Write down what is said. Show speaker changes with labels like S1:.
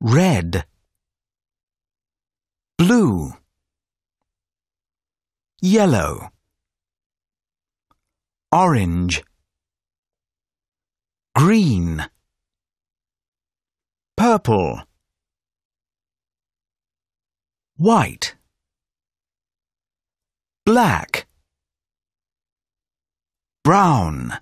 S1: red, blue, yellow, orange, green, purple, white, black,
S2: brown.